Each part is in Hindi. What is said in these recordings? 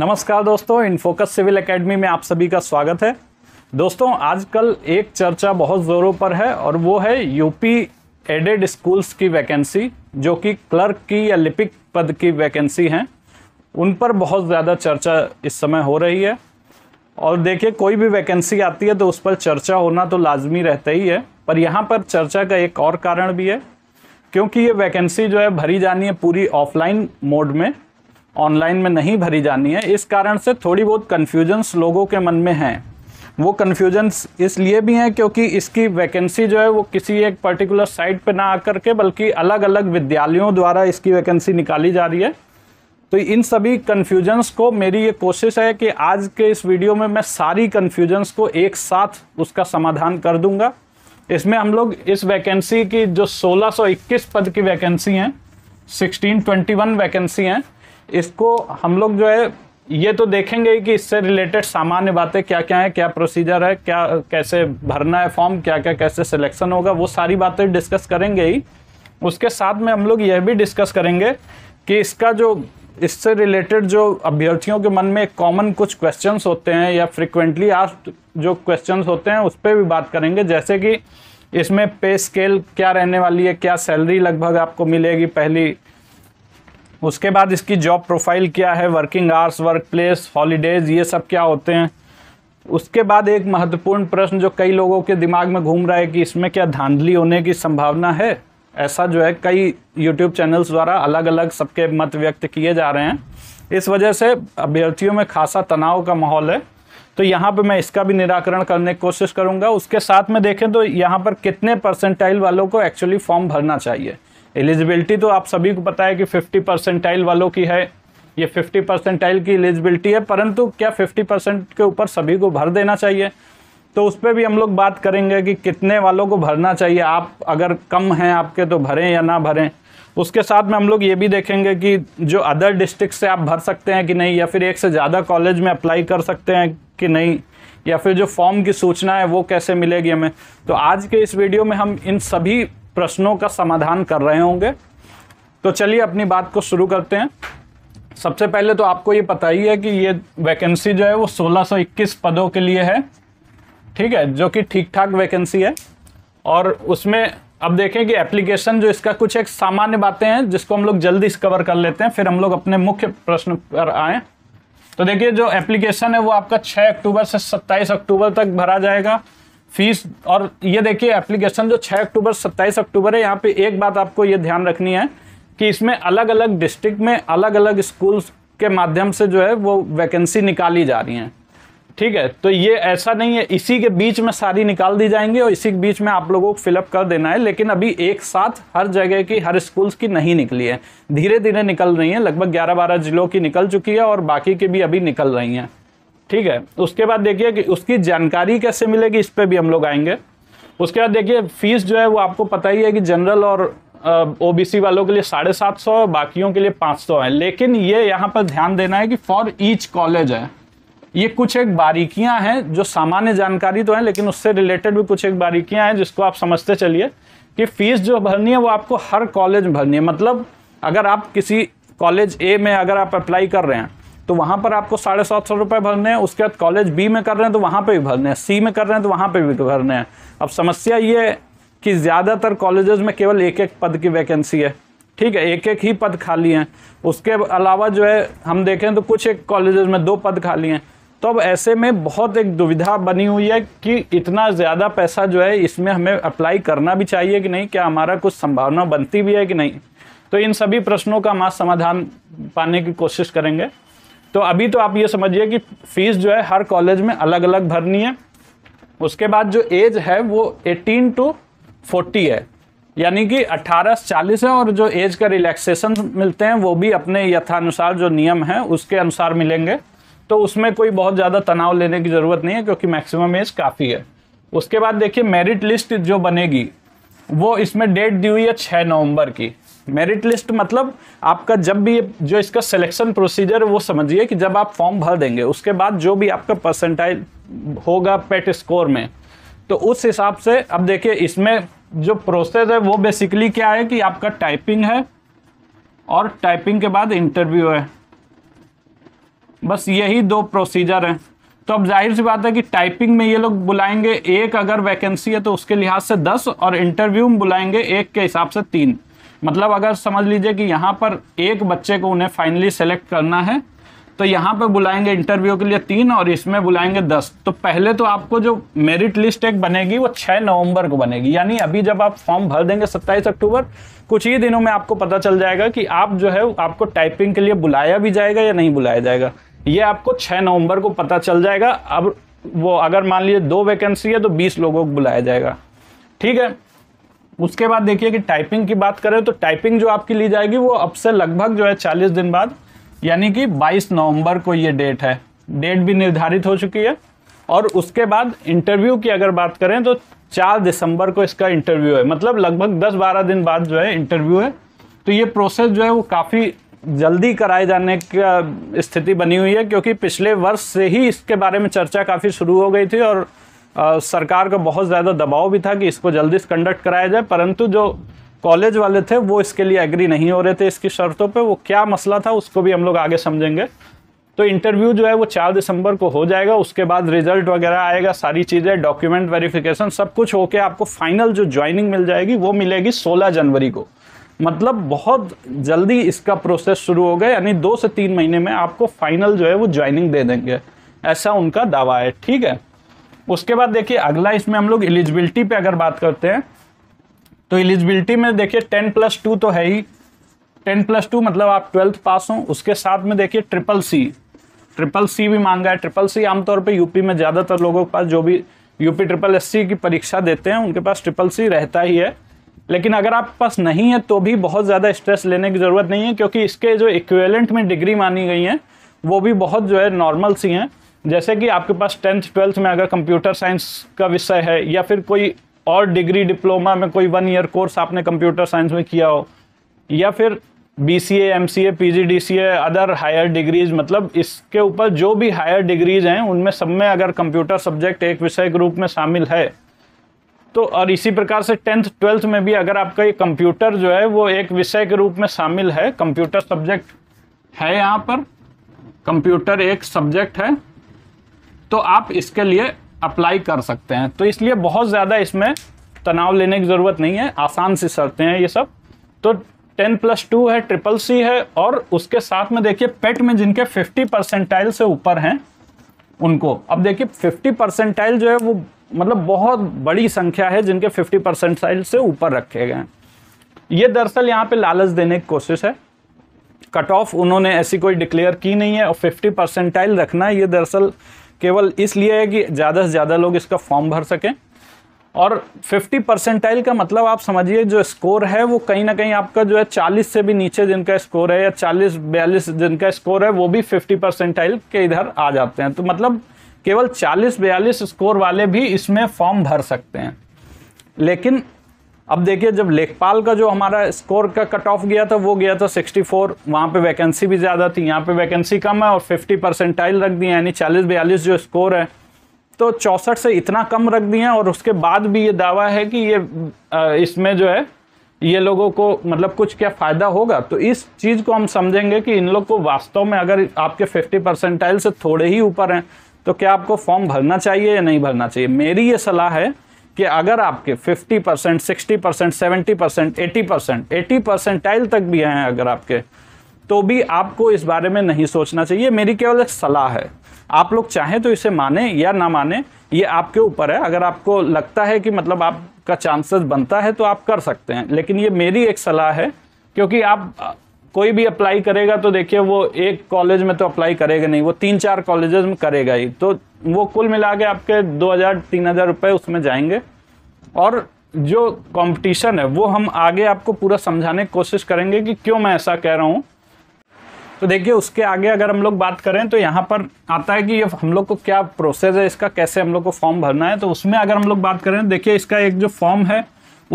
नमस्कार दोस्तों इनफोकस सिविल एकेडमी में आप सभी का स्वागत है दोस्तों आजकल एक चर्चा बहुत ज़ोरों पर है और वो है यूपी एडेड स्कूल्स की वैकेंसी जो कि क्लर्क की या लिपिक पद की वैकेंसी हैं उन पर बहुत ज़्यादा चर्चा इस समय हो रही है और देखिए कोई भी वैकेंसी आती है तो उस पर चर्चा होना तो लाजमी रहता ही है पर यहाँ पर चर्चा का एक और कारण भी है क्योंकि ये वैकेंसी जो है भरी जानी है पूरी ऑफलाइन मोड में ऑनलाइन में नहीं भरी जानी है इस कारण से थोड़ी बहुत कन्फ्यूजन्स लोगों के मन में हैं वो कन्फ्यूजन्स इसलिए भी हैं क्योंकि इसकी वैकेंसी जो है वो किसी एक पर्टिकुलर साइट पे ना आकर के बल्कि अलग अलग विद्यालयों द्वारा इसकी वैकेंसी निकाली जा रही है तो इन सभी कन्फ्यूजन्स को मेरी ये कोशिश है कि आज के इस वीडियो में मैं सारी कन्फ्यूजन्स को एक साथ उसका समाधान कर दूंगा इसमें हम लोग इस वैकेंसी की जो 1621 पद की वैकेंसी हैं 1621 वैकेंसी हैं इसको हम लोग जो है ये तो देखेंगे कि इससे रिलेटेड सामान्य बातें क्या क्या है क्या प्रोसीजर है क्या कैसे भरना है फॉर्म क्या क्या कैसे सिलेक्शन होगा वो सारी बातें डिस्कस करेंगे ही उसके साथ में हम लोग यह भी डिस्कस करेंगे कि इसका जो इससे रिलेटेड जो अभ्यर्थियों के मन में कॉमन कुछ क्वेश्चंस होते हैं या फ्रिक्वेंटली आस्क्ड जो क्वेश्चंस होते हैं उस पर भी बात करेंगे जैसे कि इसमें पे स्केल क्या रहने वाली है क्या सैलरी लगभग आपको मिलेगी पहली उसके बाद इसकी जॉब प्रोफाइल क्या है working hours work place holidays ये सब क्या होते हैं उसके बाद एक महत्वपूर्ण प्रश्न जो कई लोगों के दिमाग में घूम रहा है कि इसमें क्या धांधली होने की संभावना है ऐसा जो है कई यूट्यूब चैनल्स द्वारा अलग अलग सबके मत व्यक्त किए जा रहे हैं इस वजह से अभ्यर्थियों में खासा तनाव का माहौल है तो यहाँ पर मैं इसका भी निराकरण करने की कोशिश करूँगा उसके साथ में देखें तो यहाँ पर कितने परसेंटाइल वालों को एक्चुअली फॉर्म भरना चाहिए एलिजिबिलिटी तो आप सभी को पता है कि फिफ्टी परसेंटाइल वालों की है ये फिफ्टी परसेंटाइल की एलिजिबिलिटी है परंतु क्या फिफ्टी परसेंट के ऊपर सभी को भर देना चाहिए तो उस पर भी हम लोग बात करेंगे कि कितने वालों को भरना चाहिए आप अगर कम हैं आपके तो भरें या ना भरें उसके साथ में हम लोग ये भी देखेंगे कि जो अदर डिस्ट्रिक्ट से आप भर सकते हैं कि नहीं या फिर एक से ज़्यादा कॉलेज में अप्लाई कर सकते हैं कि नहीं या फिर जो फॉर्म की सूचना है वो कैसे मिलेगी हमें तो आज के इस वीडियो में हम इन सभी प्रश्नों का समाधान कर रहे होंगे तो चलिए अपनी बात को शुरू करते हैं सबसे पहले तो आपको ये पता ही है कि ये वैकेंसी जो है वो 1621 पदों के लिए है ठीक है जो कि ठीक ठाक वैकेंसी है और उसमें अब देखें कि एप्लीकेशन जो इसका कुछ एक सामान्य बातें हैं जिसको हम लोग जल्दी कवर कर लेते हैं फिर हम लोग अपने मुख्य प्रश्न पर आए तो देखिए जो एप्लीकेशन है वो आपका 6 अक्टूबर से 27 अक्टूबर तक भरा जाएगा फीस और ये देखिए एप्लीकेशन जो 6 अक्टूबर 27 अक्टूबर है यहाँ पे एक बात आपको ये ध्यान रखनी है कि इसमें अलग अलग डिस्ट्रिक्ट में अलग अलग स्कूल्स के माध्यम से जो है वो वैकेंसी निकाली जा रही हैं ठीक है तो ये ऐसा नहीं है इसी के बीच में सारी निकाल दी जाएंगी और इसी के बीच में आप लोगों को फिलअप कर देना है लेकिन अभी एक साथ हर जगह की हर स्कूल्स की नहीं निकली है धीरे धीरे निकल रही है लगभग ग्यारह बारह जिलों की निकल चुकी है और बाकी की भी अभी निकल रही हैं ठीक है उसके बाद देखिए कि उसकी जानकारी कैसे मिलेगी इस पर भी हम लोग आएंगे उसके बाद देखिए फीस जो है वो आपको पता ही है कि जनरल और ओबीसी वालों के लिए साढ़े सात सौ बाकियों के लिए पाँच सौ है लेकिन ये यहाँ पर ध्यान देना है कि फॉर ईच कॉलेज है ये कुछ एक बारीकियाँ हैं जो सामान्य जानकारी तो है लेकिन उससे रिलेटेड भी कुछ एक बारीकियाँ हैं जिसको आप समझते चलिए कि फीस जो भरनी है वो आपको हर कॉलेज में भरनी है मतलब अगर आप किसी कॉलेज ए में अगर आप अप्लाई कर रहे हैं तो वहाँ पर आपको साढ़े सात सौ रुपये भरने हैं उसके बाद कॉलेज बी में कर रहे हैं तो वहाँ पे भी भरने हैं सी में कर रहे हैं तो वहाँ पे भी भरने हैं अब समस्या ये कि ज़्यादातर कॉलेजेस में केवल एक एक पद की वैकेंसी है ठीक है एक एक ही पद खाली हैं उसके अलावा जो है हम देखें तो कुछ एक कॉलेजेस में दो पद खाली हैं तो अब ऐसे में बहुत एक दुविधा बनी हुई है कि इतना ज़्यादा पैसा जो है इसमें हमें अप्लाई करना भी चाहिए कि नहीं क्या हमारा कुछ संभावना बनती भी है कि नहीं तो इन सभी प्रश्नों का हम आज समाधान पाने की कोशिश करेंगे तो अभी तो आप ये समझिए कि फ़ीस जो है हर कॉलेज में अलग अलग भरनी है उसके बाद जो एज है वो 18 टू 40 है यानी कि 18 से चालीस है और जो एज का रिलैक्सेशन मिलते हैं वो भी अपने यथानुसार जो नियम है उसके अनुसार मिलेंगे तो उसमें कोई बहुत ज़्यादा तनाव लेने की ज़रूरत नहीं है क्योंकि मैक्सिमम एज काफ़ी है उसके बाद देखिए मेरिट लिस्ट जो बनेगी वो इसमें डेट दी हुई है छः नवंबर की मेरिट लिस्ट मतलब आपका जब भी जो इसका सिलेक्शन प्रोसीजर वो समझिए कि जब आप फॉर्म भर देंगे उसके बाद जो भी आपका परसेंटाइज होगा पेट स्कोर में तो उस हिसाब से अब देखिए इसमें जो प्रोसेस है वो बेसिकली क्या है कि आपका टाइपिंग है और टाइपिंग के बाद इंटरव्यू है बस यही दो प्रोसीजर हैं तो अब जाहिर सी बात है कि टाइपिंग में ये लोग बुलाएंगे एक अगर वैकेंसी है तो उसके लिहाज से दस और इंटरव्यू में बुलाएंगे एक के हिसाब से तीन मतलब अगर समझ लीजिए कि यहाँ पर एक बच्चे को उन्हें फाइनली सेलेक्ट करना है तो यहाँ पर बुलाएंगे इंटरव्यू के लिए तीन और इसमें बुलाएंगे दस तो पहले तो आपको जो मेरिट लिस्ट एक बनेगी वो छः नवंबर को बनेगी यानी अभी जब आप फॉर्म भर देंगे सत्ताईस अक्टूबर कुछ ही दिनों में आपको पता चल जाएगा कि आप जो है आपको टाइपिंग के लिए बुलाया भी जाएगा या नहीं बुलाया जाएगा ये आपको छः नवंबर को पता चल जाएगा अब वो अगर मान लीजिए दो वैकेंसी है तो बीस लोगों को बुलाया जाएगा ठीक है उसके बाद देखिए कि टाइपिंग की बात करें तो टाइपिंग जो आपकी ली जाएगी वो अब से लगभग जो है चालीस दिन बाद यानी कि 22 नवंबर को ये डेट है डेट भी निर्धारित हो चुकी है और उसके बाद इंटरव्यू की अगर बात करें तो 4 दिसंबर को इसका इंटरव्यू है मतलब लगभग 10-12 दिन बाद जो है इंटरव्यू है तो ये प्रोसेस जो है वो काफ़ी जल्दी कराए जाने का स्थिति बनी हुई है क्योंकि पिछले वर्ष से ही इसके बारे में चर्चा काफ़ी शुरू हो गई थी और सरकार का बहुत ज़्यादा दबाव भी था कि इसको जल्दी से कंडक्ट कराया जाए परंतु जो कॉलेज वाले थे वो इसके लिए एग्री नहीं हो रहे थे इसकी शर्तों पे वो क्या मसला था उसको भी हम लोग आगे समझेंगे तो इंटरव्यू जो है वो चार दिसंबर को हो जाएगा उसके बाद रिजल्ट वगैरह आएगा सारी चीज़ें डॉक्यूमेंट वेरिफिकेशन सब कुछ होके आपको फाइनल जो ज्वाइनिंग मिल जाएगी वो मिलेगी 16 जनवरी को मतलब बहुत जल्दी इसका प्रोसेस शुरू हो गया यानी दो से तीन महीने में आपको फाइनल जो है वो ज्वाइनिंग दे देंगे ऐसा उनका दावा है ठीक है उसके बाद देखिए अगला इसमें हम लोग एलिजिबिलिटी पे अगर बात करते हैं तो एलिजिबिलिटी में देखिए टेन प्लस टू तो है ही टेन प्लस टू मतलब आप ट्वेल्थ पास हों उसके साथ में देखिए ट्रिपल सी ट्रिपल सी भी मांगा है ट्रिपल सी आमतौर पे यूपी में ज़्यादातर लोगों के पास जो भी यूपी ट्रिपल एस की परीक्षा देते हैं उनके पास ट्रिपल सी रहता ही है लेकिन अगर आपके पास नहीं है तो भी बहुत ज़्यादा स्ट्रेस लेने की ज़रूरत नहीं है क्योंकि इसके जो इक्वेलेंट में डिग्री मानी गई हैं वो भी बहुत जो है नॉर्मल सी हैं जैसे कि आपके पास टेंथ ट्वेल्थ में अगर कंप्यूटर साइंस का विषय है या फिर कोई और डिग्री डिप्लोमा में कोई वन ईयर कोर्स आपने कंप्यूटर साइंस में किया हो या फिर B C M C A P G D C A other higher degrees मतलब इसके ऊपर जो भी हायर डिग्रीज हैं उनमें सब में अगर कंप्यूटर सब्जेक्ट एक विषय के रूप में शामिल है तो और इसी प्रकार से टेंथ ट्वेल्थ में भी अगर आपका ये कंप्यूटर जो है वो एक विषय के रूप में शामिल है कंप्यूटर सब्जेक्ट है यहाँ पर कंप्यूटर एक सब्जेक्ट है तो आप इसके लिए अप्लाई कर सकते हैं तो इसलिए बहुत ज़्यादा इसमें तनाव लेने की ज़रूरत नहीं है आसान से सरते हैं ये सब तो टेन प्लस टू है ट्रिपल सी है और उसके साथ में देखिए पेट में जिनके फिफ्टी परसेंटाइल से ऊपर हैं उनको अब देखिए फिफ्टी परसेंटाइल जो है वो मतलब बहुत बड़ी संख्या है जिनके फिफ्टी परसेंटाइल से ऊपर रखे गए हैं ये दरअसल यहाँ पे लालच देने की कोशिश है कट ऑफ उन्होंने ऐसी कोई डिक्लेयर की नहीं है और फिफ्टी परसेंटाइल रखना ये दरअसल केवल इसलिए है कि ज़्यादा से ज़्यादा लोग इसका फॉर्म भर सकें और 50 परसेंटाइल का मतलब आप समझिए जो स्कोर है वो कहीं ना कहीं आपका जो है 40 से भी नीचे जिनका स्कोर है या 40 बयालीस जिनका स्कोर है वो भी 50 परसेंटाइल के इधर आ जाते हैं तो मतलब केवल 40 बयालीस स्कोर वाले भी इसमें फॉर्म भर सकते हैं लेकिन अब देखिए जब लेखपाल का जो हमारा स्कोर का कट ऑफ गया था वो गया था 64 फोर वहाँ पर वैकेंसी भी ज़्यादा थी यहाँ पे वैकेंसी कम है और 50 परसेंटाइल रख दिए यानी 40 बयालीस जो स्कोर है तो चौंसठ से इतना कम रख दिए और उसके बाद भी ये दावा है कि ये इसमें जो है ये लोगों को मतलब कुछ क्या फ़ायदा होगा तो इस चीज़ को हम समझेंगे कि इन लोग को वास्तव में अगर आपके फिफ्टी परसेंटाइल से थोड़े ही ऊपर हैं तो क्या आपको फॉर्म भरना चाहिए या नहीं भरना चाहिए मेरी ये सलाह है कि अगर आपके 50 percent sixty percent seventy percent eighty percent eighty percentile तक भी हैं अगर आपके तो भी आपको इस बारे में नहीं सोचना चाहिए मेरी केवल एक सलाह है आप लोग चाहें तो इसे माने या ना माने ये आपके ऊपर है अगर आपको लगता है कि मतलब आपका चांसेस बनता है तो आप कर सकते हैं लेकिन ये मेरी एक सलाह है क्योंकि आप कोई भी अप्लाई करेगा तो देखिए वो एक कॉलेज में तो अप्लाई करेगा नहीं वो तीन चार कॉलेजेस में करेगा ही तो वो कुल मिला के आपके दो हज़ार तीन हज़ार रुपये उसमें जाएंगे और जो कंपटीशन है वो हम आगे आपको पूरा समझाने की कोशिश करेंगे कि क्यों मैं ऐसा कह रहा हूँ तो देखिए उसके आगे अगर हम लोग बात करें तो यहाँ पर आता है कि ये हम लोग को क्या प्रोसेस है इसका कैसे हम लोग को फॉर्म भरना है तो उसमें अगर हम लोग बात करें देखिए इसका एक जो फॉर्म है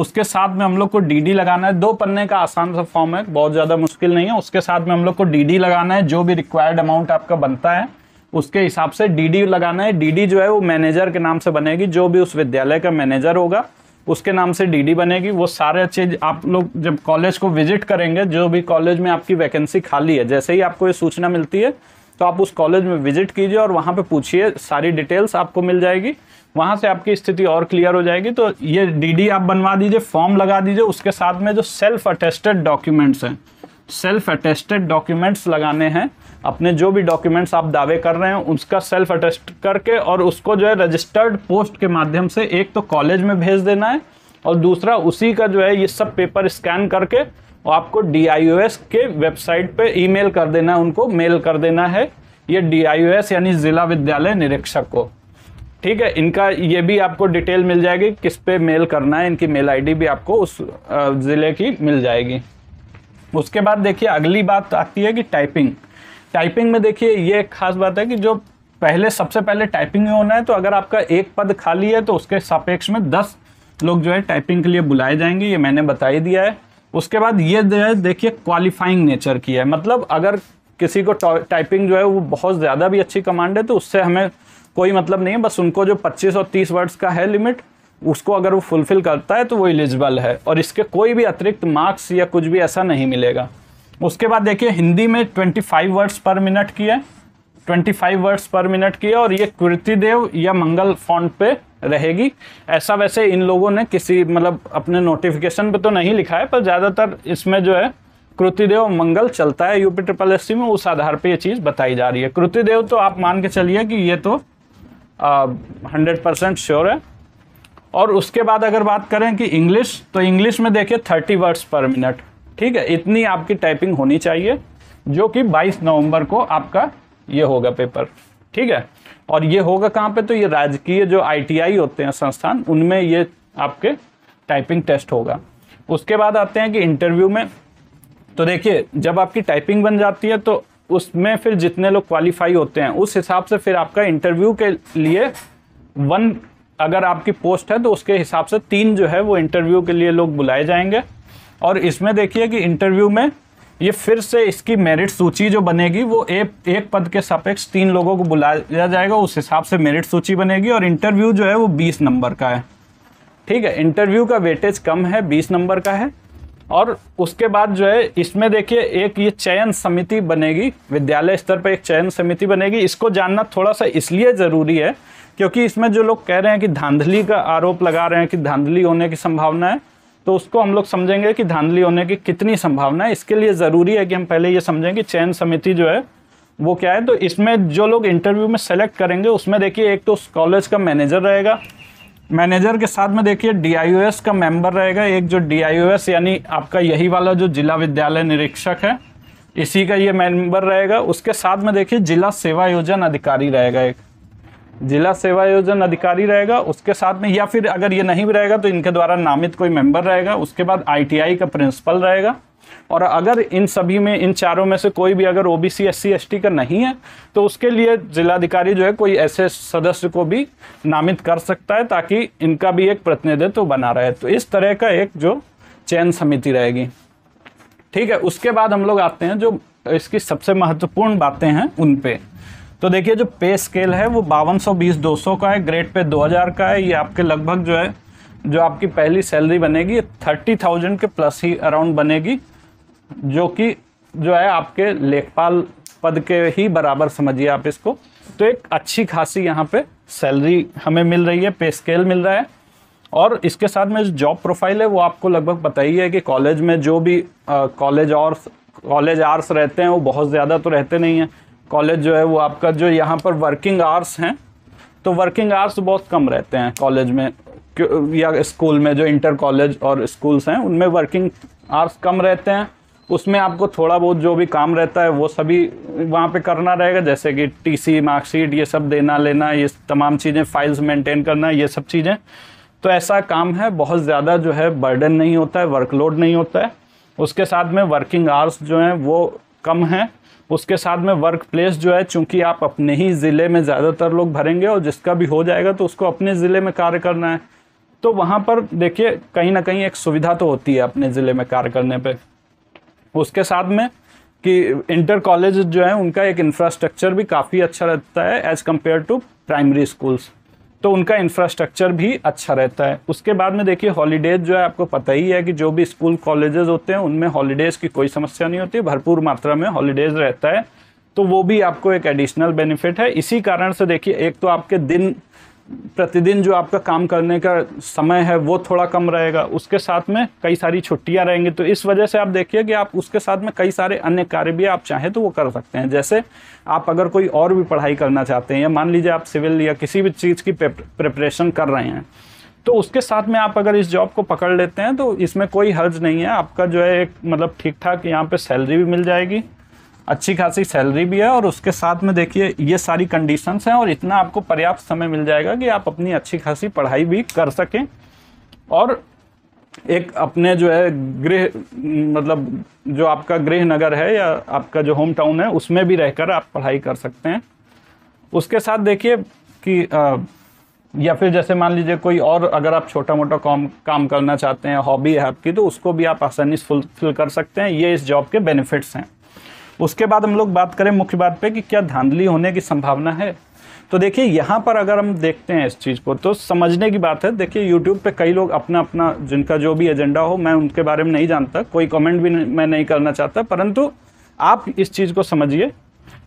उसके साथ में हम लोग को डीडी लगाना है दो पन्ने का आसान सा फॉर्म है बहुत ज़्यादा मुश्किल नहीं है उसके साथ में हम लोग को डीडी लगाना है जो भी रिक्वायर्ड अमाउंट आपका बनता है उसके हिसाब से डीडी लगाना है डीडी जो है वो मैनेजर के नाम से बनेगी जो भी उस विद्यालय का मैनेजर होगा उसके नाम से डीडी बनेगी वो सारे चीज आप लोग जब कॉलेज को विजिट करेंगे जो भी कॉलेज में आपकी वैकेंसी खाली है जैसे ही आपको ये सूचना मिलती है तो आप उस कॉलेज में विजिट कीजिए और वहाँ पर पूछिए सारी डिटेल्स आपको मिल जाएगी वहाँ से आपकी स्थिति और क्लियर हो जाएगी तो ये डी आप बनवा दीजिए फॉर्म लगा दीजिए उसके साथ में जो सेल्फ अटेस्टेड डॉक्यूमेंट्स हैं सेल्फ अटेस्टेड डॉक्यूमेंट्स लगाने हैं अपने जो भी डॉक्यूमेंट्स आप दावे कर रहे हैं उसका सेल्फ अटेस्ट करके और उसको जो है रजिस्टर्ड पोस्ट के माध्यम से एक तो कॉलेज में भेज देना है और दूसरा उसी का जो है ये सब पेपर स्कैन करके और आपको डी के वेबसाइट पे ईमेल कर देना है उनको मेल कर देना है ये डी यानी ज़िला विद्यालय निरीक्षक को ठीक है इनका ये भी आपको डिटेल मिल जाएगी किस पे मेल करना है इनकी मेल आईडी भी आपको उस ज़िले की मिल जाएगी उसके बाद देखिए अगली बात आती है कि टाइपिंग टाइपिंग में देखिए ये एक खास बात है कि जो पहले सबसे पहले टाइपिंग में होना है तो अगर आपका एक पद खाली है तो उसके सापेक्ष में दस लोग जो है टाइपिंग के लिए बुलाए जाएंगे ये मैंने बता ही दिया है उसके बाद ये जो है देखिए क्वालिफाइंग नेचर की है मतलब अगर किसी को टाइपिंग जो है वो बहुत ज़्यादा भी अच्छी कमांड है तो उससे हमें कोई मतलब नहीं है बस उनको जो 25 और 30 वर्ड्स का है लिमिट उसको अगर वो फुलफ़िल करता है तो वो एलिजिबल है और इसके कोई भी अतिरिक्त मार्क्स या कुछ भी ऐसा नहीं मिलेगा उसके बाद देखिए हिंदी में 25 वर्ड्स पर मिनट की है 25 वर्ड्स पर मिनट की है और ये कृतिदेव या मंगल फॉन्ट पे रहेगी ऐसा वैसे इन लोगों ने किसी मतलब अपने नोटिफिकेशन पे तो नहीं लिखा है पर ज़्यादातर इसमें जो है कृतिदेव मंगल चलता है यूपी ट्रिपल एस में उस आधार पे ये चीज़ बताई जा रही है कृतिदेव तो आप मान के चलिए कि ये तो हंड्रेड परसेंट श्योर है और उसके बाद अगर बात करें कि इंग्लिश तो इंग्लिश में देखिए थर्टी वर्ड्स पर मिनट ठीक है इतनी आपकी टाइपिंग होनी चाहिए जो कि 22 नवंबर को आपका ये होगा पेपर ठीक है और ये होगा कहाँ पे तो ये राजकीय जो आईटीआई होते हैं संस्थान उनमें ये आपके टाइपिंग टेस्ट होगा उसके बाद आते हैं कि इंटरव्यू में तो देखिए जब आपकी टाइपिंग बन जाती है तो उसमें फिर जितने लोग क्वालिफाई होते हैं उस हिसाब से फिर आपका इंटरव्यू के लिए वन अगर आपकी पोस्ट है तो उसके हिसाब से तीन जो है वो इंटरव्यू के लिए लोग बुलाए जाएंगे और इसमें देखिए कि इंटरव्यू में ये फिर से इसकी मेरिट सूची जो बनेगी वो ए, एक पद के सापेक्ष तीन लोगों को बुलाया जाएगा उस हिसाब से मेरिट सूची बनेगी और इंटरव्यू जो है वो बीस नंबर का है ठीक है इंटरव्यू का वेटेज कम है बीस नंबर का है और उसके बाद जो है इसमें देखिए एक ये चयन समिति बनेगी विद्यालय स्तर पर एक चयन समिति बनेगी इसको जानना थोड़ा सा इसलिए ज़रूरी है क्योंकि इसमें जो लोग कह रहे हैं कि धांधली का आरोप लगा रहे हैं कि धांधली होने की संभावना है तो उसको हम लोग समझेंगे कि धांधली होने की कितनी संभावना है इसके लिए ज़रूरी है कि हम पहले ये समझें कि चयन समिति जो है वो क्या है तो इसमें जो लोग इंटरव्यू में सेलेक्ट करेंगे उसमें देखिए एक तो कॉलेज का मैनेजर रहेगा मैनेजर के साथ में देखिए डीआईओएस का मेंबर रहेगा एक जो डीआईओएस यानी आपका यही वाला जो जिला विद्यालय निरीक्षक है इसी का ये मेंबर रहेगा उसके साथ में देखिए जिला सेवा योजन अधिकारी रहेगा एक जिला सेवा योजन अधिकारी रहेगा उसके साथ में या फिर अगर ये नहीं भी रहेगा तो इनके द्वारा नामित कोई मेंबर रहेगा उसके बाद आईटीआई का प्रिंसिपल रहेगा और अगर इन सभी में इन चारों में से कोई भी अगर ओबीसी एससी एसटी का नहीं है तो उसके लिए जिलाधिकारी जो है कोई ऐसे सदस्य को भी नामित कर सकता है ताकि इनका भी एक प्रतिनिधित्व बना रहे तो इस तरह का एक जो चयन समिति रहेगी ठीक है उसके बाद हम लोग आते हैं जो इसकी सबसे महत्वपूर्ण बातें हैं उन पर तो देखिए जो पे स्केल है वो बावन सौ बीस दो सौ का है ग्रेड पे दो हज़ार का है ये आपके लगभग जो है जो आपकी पहली सैलरी बनेगी थर्टी थाउजेंड के प्लस ही अराउंड बनेगी जो कि जो है आपके लेखपाल पद के ही बराबर समझिए आप इसको तो एक अच्छी खासी यहाँ पे सैलरी हमें मिल रही है पे स्केल मिल रहा है और इसके साथ में जो जॉब प्रोफाइल है वो आपको लगभग पता ही है कि कॉलेज में जो भी कॉलेज और कॉलेज आर्स रहते हैं वो बहुत ज़्यादा तो रहते नहीं हैं कॉलेज जो है वो आपका जो यहाँ पर वर्किंग आवर्स हैं तो वर्किंग आवर्स बहुत कम रहते हैं कॉलेज में या स्कूल में जो इंटर कॉलेज और स्कूल्स हैं उनमें वर्किंग आवर्स कम रहते हैं उसमें आपको थोड़ा बहुत जो भी काम रहता है वो सभी वहाँ पे करना रहेगा जैसे कि टीसी मार्कशीट ये सब देना लेना ये तमाम चीज़ें फाइल्स मेंटेन करना ये सब चीज़ें तो ऐसा काम है बहुत ज़्यादा जो है बर्डन नहीं होता है वर्कलोड नहीं होता है उसके साथ में वर्किंग आवर्स जो हैं वो कम हैं उसके साथ में वर्क प्लेस जो है चूँकि आप अपने ही ज़िले में ज़्यादातर लोग भरेंगे और जिसका भी हो जाएगा तो उसको अपने ज़िले में कार्य करना है तो वहाँ पर देखिए कहीं ना कहीं एक सुविधा तो होती है अपने ज़िले में कार्य करने पर उसके साथ में कि इंटर कॉलेज जो है उनका एक इंफ्रास्ट्रक्चर भी काफ़ी अच्छा रहता है as compare to primary schools तो उनका इंफ्रास्ट्रक्चर भी अच्छा रहता है उसके बाद में देखिए हॉलीडेज जो है आपको पता ही है कि जो भी स्कूल कॉलेजेस होते हैं उनमें हॉलीडेज़ की कोई समस्या नहीं होती भरपूर मात्रा में हॉलीडेज़ रहता है तो वो भी आपको एक एडिशनल बेनिफिट है इसी कारण से देखिए एक तो आपके दिन प्रतिदिन जो आपका काम करने का समय है वो थोड़ा कम रहेगा उसके साथ में कई सारी छुट्टियां रहेंगी तो इस वजह से आप देखिए कि आप उसके साथ में कई सारे अन्य कार्य भी आप चाहें तो वो कर सकते हैं जैसे आप अगर कोई और भी पढ़ाई करना चाहते हैं या मान लीजिए आप सिविल या किसी भी चीज़ की प्रिपरेशन कर रहे हैं तो उसके साथ में आप अगर इस जॉब को पकड़ लेते हैं तो इसमें कोई हर्ज नहीं है आपका जो है एक मतलब ठीक ठाक यहाँ पर सैलरी भी मिल जाएगी अच्छी खासी सैलरी भी है और उसके साथ में देखिए ये सारी कंडीशंस हैं और इतना आपको पर्याप्त समय मिल जाएगा कि आप अपनी अच्छी खासी पढ़ाई भी कर सकें और एक अपने जो है गृह मतलब जो आपका गृह नगर है या आपका जो होम टाउन है उसमें भी रहकर आप पढ़ाई कर सकते हैं उसके साथ देखिए कि आ, या फिर जैसे मान लीजिए कोई और अगर आप छोटा मोटा काम काम करना चाहते हैं हॉबी है आपकी तो उसको भी आप आसानी से फुलफिल कर सकते हैं ये इस जॉब के बेनिफिट्स हैं उसके बाद हम लोग बात करें मुख्य बात पे कि क्या धांधली होने की संभावना है तो देखिए यहाँ पर अगर हम देखते हैं इस चीज़ को तो समझने की बात है देखिए यूट्यूब पे कई लोग अपना अपना जिनका जो भी एजेंडा हो मैं उनके बारे में नहीं जानता कोई कमेंट भी नहीं, मैं नहीं करना चाहता परंतु आप इस चीज़ को समझिए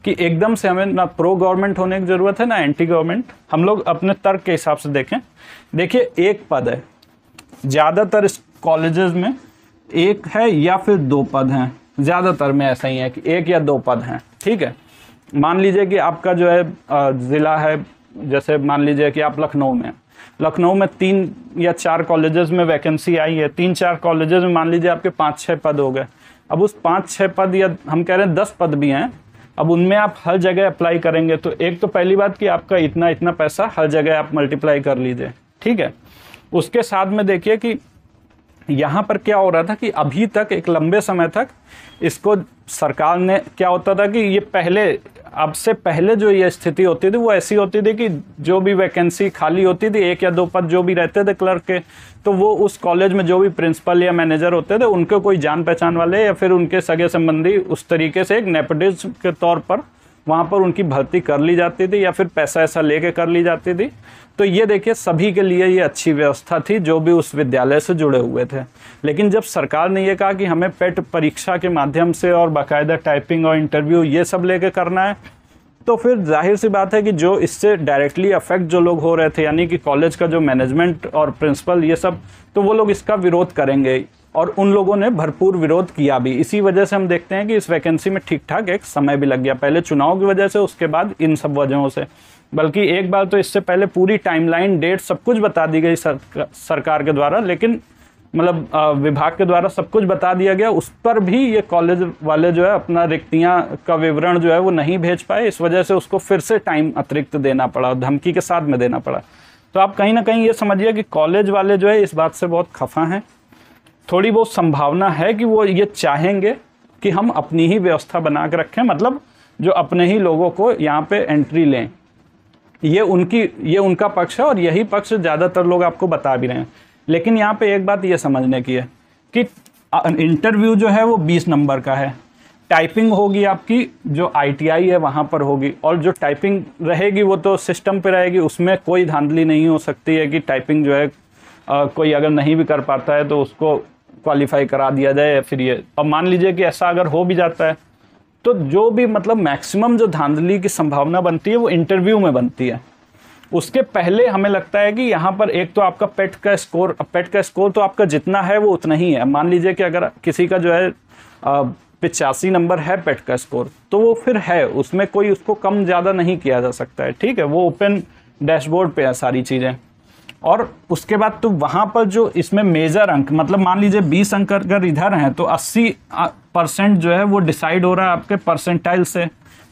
कि एकदम से हमें ना प्रो गवर्नमेंट होने की ज़रूरत है ना एंटी गवर्नमेंट हम लोग अपने तर्क के हिसाब से देखें देखिए एक पद है ज़्यादातर कॉलेज में एक है या फिर दो पद हैं ज़्यादातर में ऐसा ही है कि एक या दो पद हैं ठीक है मान लीजिए कि आपका जो है ज़िला है जैसे मान लीजिए कि आप लखनऊ में लखनऊ में तीन या चार कॉलेजेस में वैकेंसी आई है तीन चार कॉलेजेस में मान लीजिए आपके पाँच छः पद हो गए अब उस पाँच छः पद या हम कह रहे हैं दस पद भी हैं अब उनमें आप हर जगह अप्लाई करेंगे तो एक तो पहली बात कि आपका इतना इतना पैसा हर जगह आप मल्टीप्लाई कर लीजिए ठीक है उसके साथ में देखिए कि यहाँ पर क्या हो रहा था कि अभी तक एक लंबे समय तक इसको सरकार ने क्या होता था कि ये पहले अब से पहले जो ये स्थिति होती थी वो ऐसी होती थी कि जो भी वैकेंसी खाली होती थी एक या दो पद जो भी रहते थे क्लर्क के तो वो उस कॉलेज में जो भी प्रिंसिपल या मैनेजर होते थे उनके कोई जान पहचान वाले या फिर उनके सगे संबंधी उस तरीके से एक नेपटिज के तौर पर वहाँ पर उनकी भर्ती कर ली जाती थी या फिर पैसा ऐसा ले कर ली जाती थी तो ये देखिए सभी के लिए ये अच्छी व्यवस्था थी जो भी उस विद्यालय से जुड़े हुए थे लेकिन जब सरकार ने ये कहा कि हमें पेट परीक्षा के माध्यम से और बाकायदा टाइपिंग और इंटरव्यू ये सब लेके करना है तो फिर जाहिर सी बात है कि जो इससे डायरेक्टली अफेक्ट जो लोग हो रहे थे यानी कि कॉलेज का जो मैनेजमेंट और प्रिंसिपल ये सब तो वो लोग इसका विरोध करेंगे और उन लोगों ने भरपूर विरोध किया भी इसी वजह से हम देखते हैं कि इस वैकेंसी में ठीक ठाक एक समय भी लग गया पहले चुनाव की वजह से उसके बाद इन सब वजहों से बल्कि एक बार तो इससे पहले पूरी टाइमलाइन डेट सब कुछ बता दी गई सरकार सरकार के द्वारा लेकिन मतलब विभाग के द्वारा सब कुछ बता दिया गया उस पर भी ये कॉलेज वाले जो है अपना रिक्तियाँ का विवरण जो है वो नहीं भेज पाए इस वजह से उसको फिर से टाइम अतिरिक्त देना पड़ा धमकी के साथ में देना पड़ा तो आप कहीं ना कहीं ये समझिए कि कॉलेज वाले जो है इस बात से बहुत खफा हैं थोड़ी बहुत संभावना है कि वो ये चाहेंगे कि हम अपनी ही व्यवस्था बना के रखें मतलब जो अपने ही लोगों को यहाँ पे एंट्री लें ये उनकी ये उनका पक्ष है और यही पक्ष ज़्यादातर लोग आपको बता भी रहे हैं लेकिन यहाँ पे एक बात ये समझने की है कि इंटरव्यू जो है वो बीस नंबर का है टाइपिंग होगी आपकी जो आईटीआई है वहाँ पर होगी और जो टाइपिंग रहेगी वो तो सिस्टम पे रहेगी उसमें कोई धांधली नहीं हो सकती है कि टाइपिंग जो है आ, कोई अगर नहीं भी कर पाता है तो उसको क्वालिफाई करा दिया जाए या फिर ये अब मान लीजिए कि ऐसा अगर हो भी जाता है तो जो भी मतलब मैक्सिमम जो धांधली की संभावना बनती है वो इंटरव्यू में बनती है उसके पहले हमें लगता है कि यहाँ पर एक तो आपका पेट का स्कोर पेट का स्कोर तो आपका जितना है वो उतना ही है मान लीजिए कि अगर किसी का जो है पिचासी नंबर है पेट का स्कोर तो वो फिर है उसमें कोई उसको कम ज़्यादा नहीं किया जा सकता है ठीक है वो ओपन डैशबोर्ड पे है सारी चीज़ें और उसके बाद तो वहाँ पर जो इसमें मेजर अंक मतलब मान लीजिए बीस अंक अगर इधर हैं तो अस्सी परसेंट जो है वो डिसाइड हो रहा है आपके परसेंटाइल से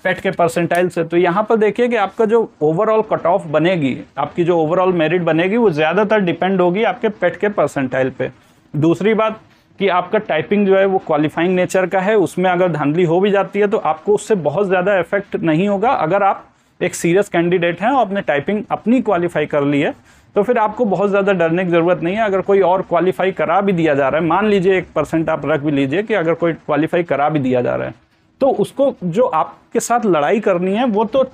पेट के परसेंटाइल से तो यहाँ पर देखिए कि आपका जो ओवरऑल कट ऑफ बनेगी आपकी जो ओवरऑल मेरिट बनेगी वो ज़्यादातर डिपेंड होगी आपके पेट के परसेंटाइल पे दूसरी बात कि आपका टाइपिंग जो है वो क्वालिफाइंग नेचर का है उसमें अगर धांधली हो भी जाती है तो आपको उससे बहुत ज़्यादा इफेक्ट नहीं होगा अगर आप एक सीरियस कैंडिडेट हैं और अपने टाइपिंग अपनी क्वालिफाई कर ली है तो फिर आपको बहुत ज़्यादा डरने की ज़रूरत नहीं है अगर कोई और क्वालिफाई करा भी दिया जा रहा है मान लीजिए एक परसेंट आप रख भी लीजिए कि अगर कोई क्वालिफाई करा भी दिया जा रहा है तो उसको जो आपके साथ लड़ाई करनी है वो तो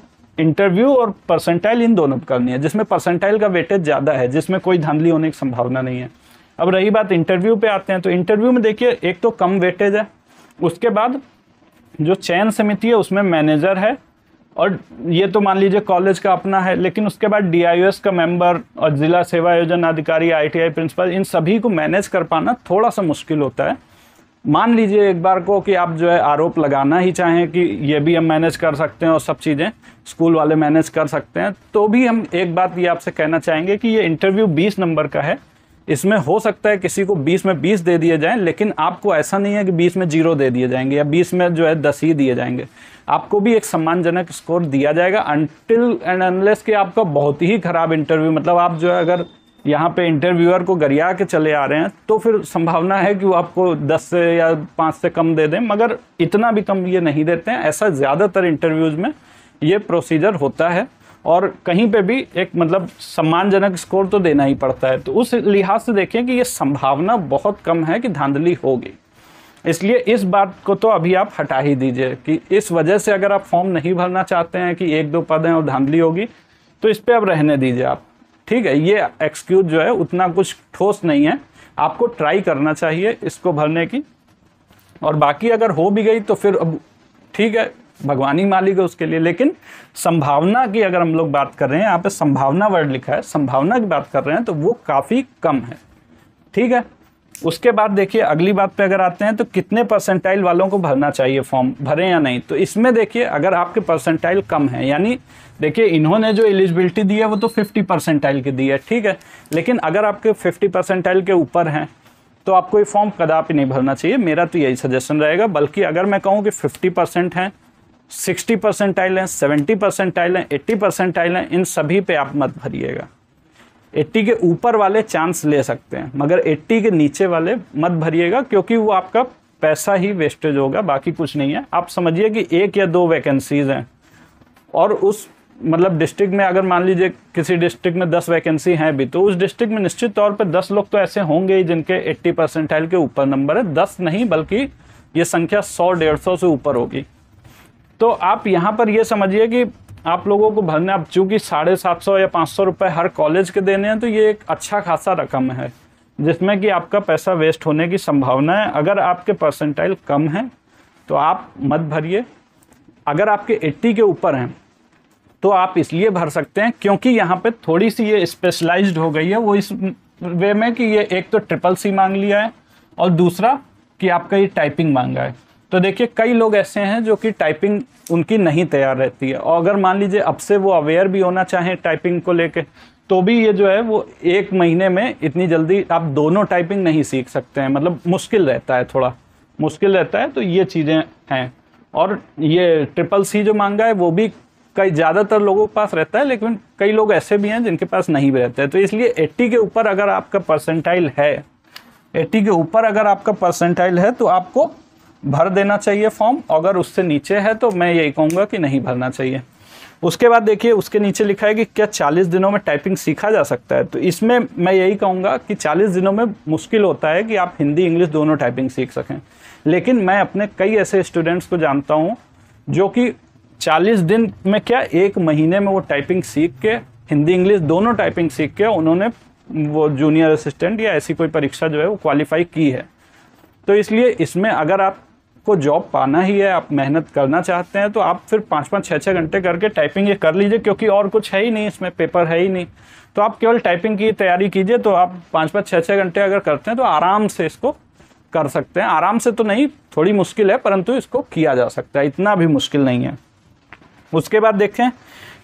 इंटरव्यू और परसेंटाइल इन दोनों करनी है जिसमें परसेंटाइल का वेटेज ज़्यादा है जिसमें कोई धांधली होने की संभावना नहीं है अब रही बात इंटरव्यू पे आते हैं तो इंटरव्यू में देखिए एक तो कम वेटेज है उसके बाद जो चयन समिति है उसमें मैनेजर है और ये तो मान लीजिए कॉलेज का अपना है लेकिन उसके बाद डी का मेंबर और ज़िला सेवा योजना अधिकारी आई प्रिंसिपल इन सभी को मैनेज कर पाना थोड़ा सा मुश्किल होता है मान लीजिए एक बार को कि आप जो है आरोप लगाना ही चाहें कि ये भी हम मैनेज कर सकते हैं और सब चीज़ें स्कूल वाले मैनेज कर सकते हैं तो भी हम एक बात ये आपसे कहना चाहेंगे कि ये इंटरव्यू 20 नंबर का है इसमें हो सकता है किसी को 20 में 20 दे दिए जाएं लेकिन आपको ऐसा नहीं है कि 20 में जीरो दे दिए जाएंगे या 20 में जो है दस ही दिए जाएंगे आपको भी एक सम्मानजनक स्कोर दिया जाएगा अनटिल एंड अनलेस कि आपका बहुत ही खराब इंटरव्यू मतलब आप जो है अगर यहाँ पे इंटरव्यूअर को गरिया के चले आ रहे हैं तो फिर संभावना है कि वो आपको 10 से या 5 से कम दे दें मगर इतना भी कम ये नहीं देते हैं ऐसा ज़्यादातर इंटरव्यूज़ में ये प्रोसीजर होता है और कहीं पे भी एक मतलब सम्मानजनक स्कोर तो देना ही पड़ता है तो उस लिहाज से देखें कि ये संभावना बहुत कम है कि धांधली होगी इसलिए इस बात को तो अभी आप हटा ही दीजिए कि इस वजह से अगर आप फॉर्म नहीं भरना चाहते हैं कि एक दो पद हैं और धांधली होगी तो इस पर अब रहने दीजिए आप ठीक है ये एक्सक्यूज जो है उतना कुछ ठोस नहीं है आपको ट्राई करना चाहिए इसको भरने की और बाकी अगर हो भी गई तो फिर अब ठीक है भगवान ही मालिक है उसके लिए लेकिन संभावना की अगर हम लोग बात कर रहे हैं यहाँ पे संभावना वर्ड लिखा है संभावना की बात कर रहे हैं तो वो काफ़ी कम है ठीक है उसके बाद देखिए अगली बात पे अगर आते हैं तो कितने परसेंटाइल वालों को भरना चाहिए फॉर्म भरें या नहीं तो इसमें देखिए अगर आपके परसेंटाइल कम है यानी देखिए इन्होंने जो एलिजिबिलिटी दी है वो तो फिफ्टी परसेंटाइल की दी है ठीक है लेकिन अगर आपके फिफ्टी परसेंटाइल के ऊपर हैं तो आपको ये फॉर्म कदापि नहीं भरना चाहिए मेरा तो यही सजेशन रहेगा बल्कि अगर मैं कहूँ कि फिफ्टी परसेंट हैं सिक्सटी परसेंटाइल हैं सेवेंटी परसेंटाइल हैं एट्टी परसेंटाइल हैं इन सभी पे आप मत भरिएगा एट्टी के ऊपर वाले चांस ले सकते हैं मगर एट्टी के नीचे वाले मत भरिएगा क्योंकि वो आपका पैसा ही वेस्टेज होगा बाकी कुछ नहीं है आप समझिए कि एक या दो वैकेंसीज़ हैं और उस मतलब डिस्ट्रिक्ट में अगर मान लीजिए किसी डिस्ट्रिक्ट में दस वैकेंसी हैं भी तो उस डिस्ट्रिक्ट में निश्चित तौर पर दस लोग तो ऐसे होंगे ही जिनके एट्टी परसेंटाइल के ऊपर नंबर है दस नहीं बल्कि ये संख्या सौ डेढ़ सौ से ऊपर होगी तो आप यहाँ पर यह समझिए कि आप लोगों को भरने आप चूँकि साढ़े सात सौ या पाँच सौ रुपये हर कॉलेज के देने हैं तो ये एक अच्छा खासा रकम है जिसमें कि आपका पैसा वेस्ट होने की संभावना है अगर आपके परसेंटाइल कम हैं तो आप मत भरिए अगर आपके 80 के ऊपर हैं तो आप इसलिए भर सकते हैं क्योंकि यहाँ पे थोड़ी सी ये स्पेशलाइज्ड हो गई है वो इस वे में कि ये एक तो ट्रिपल सी मांग लिया है और दूसरा कि आपका ये टाइपिंग मांगा है तो देखिए कई लोग ऐसे हैं जो कि टाइपिंग उनकी नहीं तैयार रहती है और अगर मान लीजिए अब से वो अवेयर भी होना चाहें टाइपिंग को लेके तो भी ये जो है वो एक महीने में इतनी जल्दी आप दोनों टाइपिंग नहीं सीख सकते हैं मतलब मुश्किल रहता है थोड़ा मुश्किल रहता है तो ये चीज़ें हैं और ये ट्रिपल सी जो मांगा है वो भी कई ज़्यादातर लोगों के पास रहता है लेकिन कई लोग ऐसे भी हैं जिनके पास नहीं भी रहता है तो इसलिए 80 के ऊपर अगर आपका परसेंटाइल है 80 के ऊपर अगर आपका परसेंटाइल है तो आपको भर देना चाहिए फॉर्म अगर उससे नीचे है तो मैं यही कहूँगा कि नहीं भरना चाहिए उसके बाद देखिए उसके नीचे लिखा है कि क्या चालीस दिनों में टाइपिंग सीखा जा सकता है तो इसमें मैं यही कहूँगा कि चालीस दिनों में मुश्किल होता है कि आप हिंदी इंग्लिश दोनों टाइपिंग सीख सकें लेकिन मैं अपने कई ऐसे स्टूडेंट्स को जानता हूँ जो कि चालीस दिन में क्या एक महीने में वो टाइपिंग सीख के हिंदी इंग्लिश दोनों टाइपिंग सीख के उन्होंने वो जूनियर असिस्टेंट या ऐसी कोई परीक्षा जो है वो क्वालिफाई की है तो इसलिए इसमें अगर आप आपको जॉब पाना ही है आप मेहनत करना चाहते हैं तो आप फिर पाँच पाँच छः छः घंटे करके टाइपिंग ये कर लीजिए क्योंकि और कुछ है ही नहीं इसमें पेपर है ही नहीं तो आप केवल टाइपिंग की तैयारी कीजिए तो आप पाँच पाँच छः छः घंटे अगर करते हैं तो आराम से इसको कर सकते हैं आराम से तो नहीं थोड़ी मुश्किल है परंतु इसको किया जा सकता है इतना भी मुश्किल नहीं है उसके बाद देखें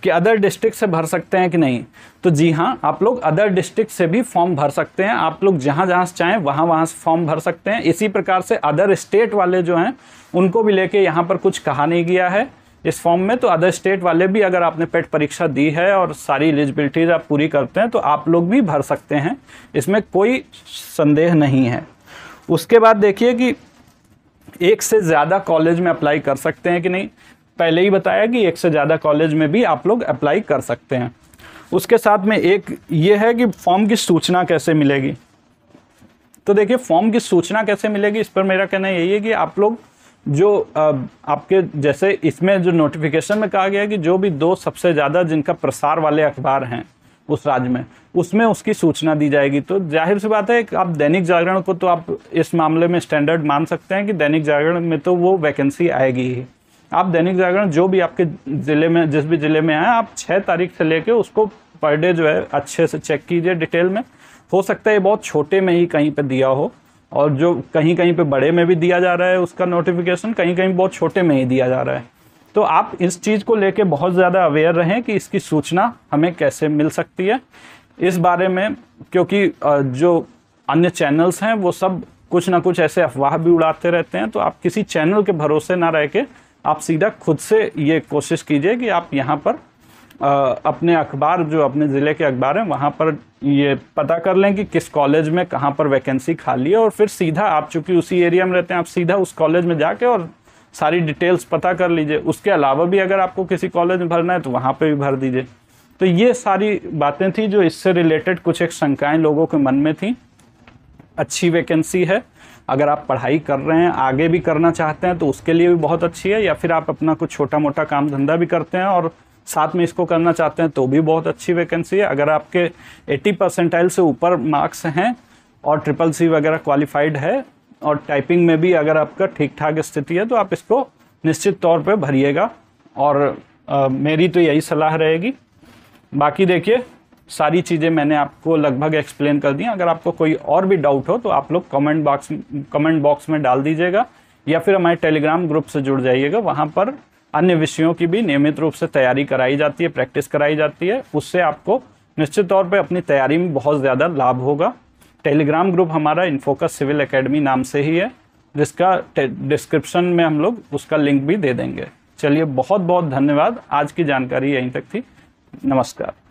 कि अदर डिस्ट्रिक्ट से भर सकते हैं कि नहीं तो जी हाँ आप लोग अदर डिस्ट्रिक्ट से भी फॉर्म भर सकते हैं आप लोग जहाँ जहाँ से चाहें वहाँ वहाँ से फॉर्म भर सकते हैं इसी प्रकार से अदर स्टेट वाले जो हैं उनको भी लेके यहाँ पर कुछ कहा नहीं गया है इस फॉर्म में तो अदर स्टेट वाले भी अगर आपने पेट परीक्षा दी है और सारी एलिजिबिलिटीज आप पूरी करते हैं तो आप लोग भी भर सकते हैं इसमें कोई संदेह नहीं है उसके बाद देखिए कि एक से ज़्यादा कॉलेज में अप्लाई कर सकते हैं कि नहीं पहले ही बताया कि एक से ज़्यादा कॉलेज में भी आप लोग अप्लाई कर सकते हैं उसके साथ में एक ये है कि फॉर्म की सूचना कैसे मिलेगी तो देखिए फॉर्म की सूचना कैसे मिलेगी इस पर मेरा कहना यही है कि आप लोग जो आपके जैसे इसमें जो नोटिफिकेशन में कहा गया है कि जो भी दो सबसे ज़्यादा जिनका प्रसार वाले अखबार हैं उस राज्य में उसमें उसकी सूचना दी जाएगी तो जाहिर सी बात है आप दैनिक जागरण को तो आप इस मामले में स्टैंडर्ड मान सकते हैं कि दैनिक जागरण में तो वो वैकेंसी आएगी ही आप दैनिक जागरण जो भी आपके ज़िले में जिस भी ज़िले में आए आप छः तारीख से लेके उसको पर डे जो है अच्छे से चेक कीजिए डिटेल में हो सकता है ये बहुत छोटे में ही कहीं पर दिया हो और जो कहीं कहीं पे बड़े में भी दिया जा रहा है उसका नोटिफिकेशन कहीं कहीं बहुत छोटे में ही दिया जा रहा है तो आप इस चीज़ को लेके बहुत ज़्यादा अवेयर रहें कि इसकी सूचना हमें कैसे मिल सकती है इस बारे में क्योंकि जो अन्य चैनल्स हैं वो सब कुछ ना कुछ ऐसे अफवाह भी उड़ाते रहते हैं तो आप किसी चैनल के भरोसे ना रह के आप सीधा खुद से ये कोशिश कीजिए कि आप यहाँ पर आ, अपने अखबार जो अपने ज़िले के अखबार हैं वहाँ पर ये पता कर लें कि किस कॉलेज में कहाँ पर वैकेंसी खाली है और फिर सीधा आप चूँकि उसी एरिया में रहते हैं आप सीधा उस कॉलेज में जाके और सारी डिटेल्स पता कर लीजिए उसके अलावा भी अगर आपको किसी कॉलेज में भरना है तो वहाँ पर भी भर दीजिए तो ये सारी बातें थी जो इससे रिलेटेड कुछ एक शंकाएँ लोगों के मन में थी अच्छी वैकेंसी है अगर आप पढ़ाई कर रहे हैं आगे भी करना चाहते हैं तो उसके लिए भी बहुत अच्छी है या फिर आप अपना कुछ छोटा मोटा काम धंधा भी करते हैं और साथ में इसको करना चाहते हैं तो भी बहुत अच्छी वैकेंसी है अगर आपके 80 परसेंटाइल से ऊपर मार्क्स हैं और ट्रिपल सी वगैरह क्वालिफाइड है और टाइपिंग में भी अगर आपका ठीक ठाक स्थिति है तो आप इसको निश्चित तौर पर भरिएगा और आ, मेरी तो यही सलाह रहेगी बाकी देखिए सारी चीज़ें मैंने आपको लगभग एक्सप्लेन कर दी अगर आपको कोई और भी डाउट हो तो आप लोग कमेंट बॉक्स कमेंट बॉक्स में डाल दीजिएगा या फिर हमारे टेलीग्राम ग्रुप से जुड़ जाइएगा वहाँ पर अन्य विषयों की भी नियमित रूप से तैयारी कराई जाती है प्रैक्टिस कराई जाती है उससे आपको निश्चित तौर पर अपनी तैयारी में बहुत ज़्यादा लाभ होगा टेलीग्राम ग्रुप हमारा इन्फोकस सिविल अकेडमी नाम से ही है जिसका डिस्क्रिप्शन में हम लोग उसका लिंक भी दे देंगे चलिए बहुत बहुत धन्यवाद आज की जानकारी यहीं तक थी नमस्कार